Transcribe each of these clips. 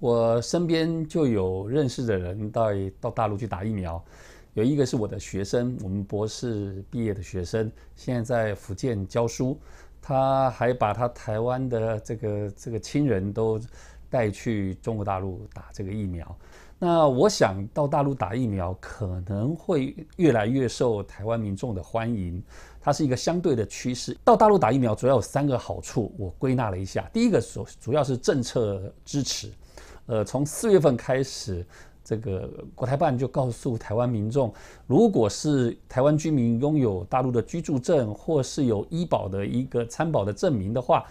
我身边就有认识的人到到大陆去打疫苗，有一个是我的学生，我们博士毕业的学生，现在在福建教书，他还把他台湾的这个这个亲人都带去中国大陆打这个疫苗。那我想到大陆打疫苗可能会越来越受台湾民众的欢迎，它是一个相对的趋势。到大陆打疫苗主要有三个好处，我归纳了一下，第一个主主要是政策支持。呃，从四月份开始，这个国台办就告诉台湾民众，如果是台湾居民拥有大陆的居住证，或是有医保的一个参保的证明的话，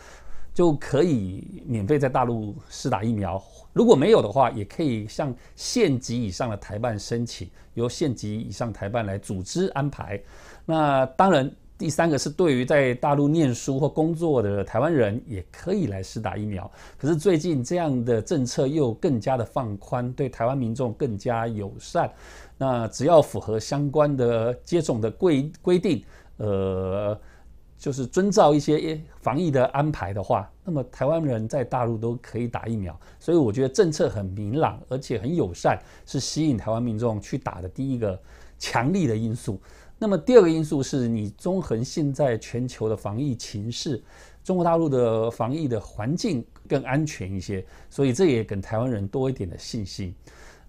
就可以免费在大陆试打疫苗。如果没有的话，也可以向县级以上的台办申请，由县级以上台办来组织安排。那当然。第三个是对于在大陆念书或工作的台湾人，也可以来试打疫苗。可是最近这样的政策又更加的放宽，对台湾民众更加友善。那只要符合相关的接种的规规定，呃，就是遵照一些防疫的安排的话，那么台湾人在大陆都可以打疫苗。所以我觉得政策很明朗，而且很友善，是吸引台湾民众去打的第一个。强力的因素。那么第二个因素是你综合现在全球的防疫情势，中国大陆的防疫的环境更安全一些，所以这也给台湾人多一点的信心。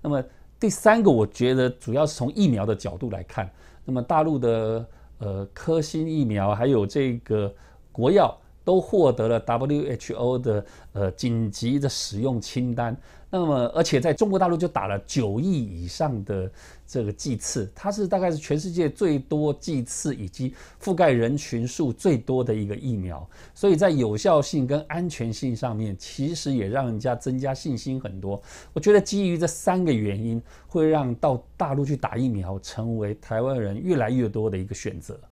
那么第三个，我觉得主要是从疫苗的角度来看，那么大陆的呃科兴疫苗还有这个国药。都获得了 WHO 的呃紧急的使用清单，那么而且在中国大陆就打了九亿以上的这个剂次，它是大概是全世界最多剂次以及覆盖人群数最多的一个疫苗，所以在有效性跟安全性上面，其实也让人家增加信心很多。我觉得基于这三个原因，会让到大陆去打疫苗成为台湾人越来越多的一个选择。